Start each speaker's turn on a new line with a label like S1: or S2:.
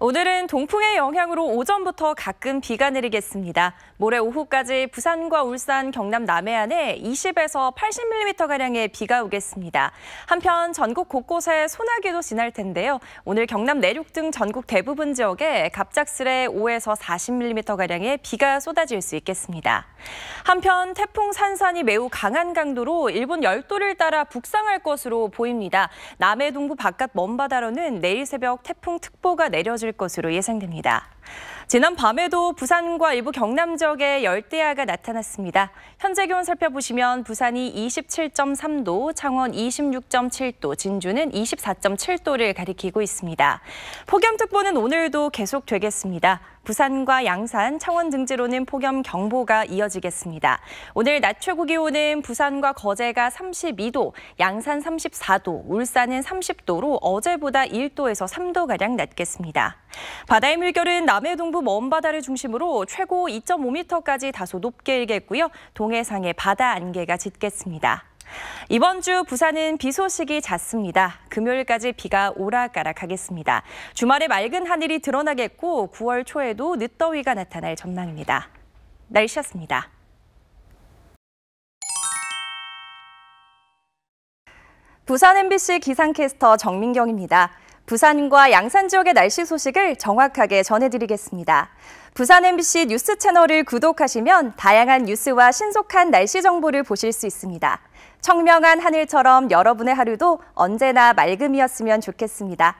S1: 오늘은 동풍의 영향으로 오전부터 가끔 비가 내리겠습니다. 모레 오후까지 부산과 울산, 경남 남해안에 20에서 80mm가량의 비가 오겠습니다. 한편 전국 곳곳에 소나기도 지날 텐데요. 오늘 경남 내륙 등 전국 대부분 지역에 갑작스레 5에서 40mm가량의 비가 쏟아질 수 있겠습니다. 한편 태풍 산산이 매우 강한 강도로 일본 열도를 따라 북상할 것으로 보입니다. 남해 동부 바깥 먼바다로는 내일 새벽 태풍특보가 내려질 이어질 것으로 예상됩니다. 지난 밤에도 부산과 일부 경남 지역에 열대야가 나타났습니다. 현재 기온 살펴보시면 부산이 27.3도, 창원 26.7도, 진주는 24.7도를 가리키고 있습니다. 폭염특보는 오늘도 계속되겠습니다. 부산과 양산, 창원 등지로는 폭염 경보가 이어지겠습니다. 오늘 낮 최고 기온은 부산과 거제가 32도, 양산 34도, 울산은 30도로 어제보다 1도에서 3도가량 낮겠습니다. 바다의 물결은 남해 동부 먼바다를 중심으로 최고 2.5m까지 다소 높게 일겠고요. 동해상에 바다 안개가 짙겠습니다. 이번 주 부산은 비 소식이 잦습니다. 금요일까지 비가 오락가락하겠습니다. 주말에 맑은 하늘이 드러나겠고 9월 초에도 늦더위가 나타날 전망입니다. 날씨였습니다. 부산 MBC 기상캐스터 정민경입니다. 부산과 양산 지역의 날씨 소식을 정확하게 전해드리겠습니다. 부산 MBC 뉴스 채널을 구독하시면 다양한 뉴스와 신속한 날씨 정보를 보실 수 있습니다. 청명한 하늘처럼 여러분의 하루도 언제나 맑음이었으면 좋겠습니다.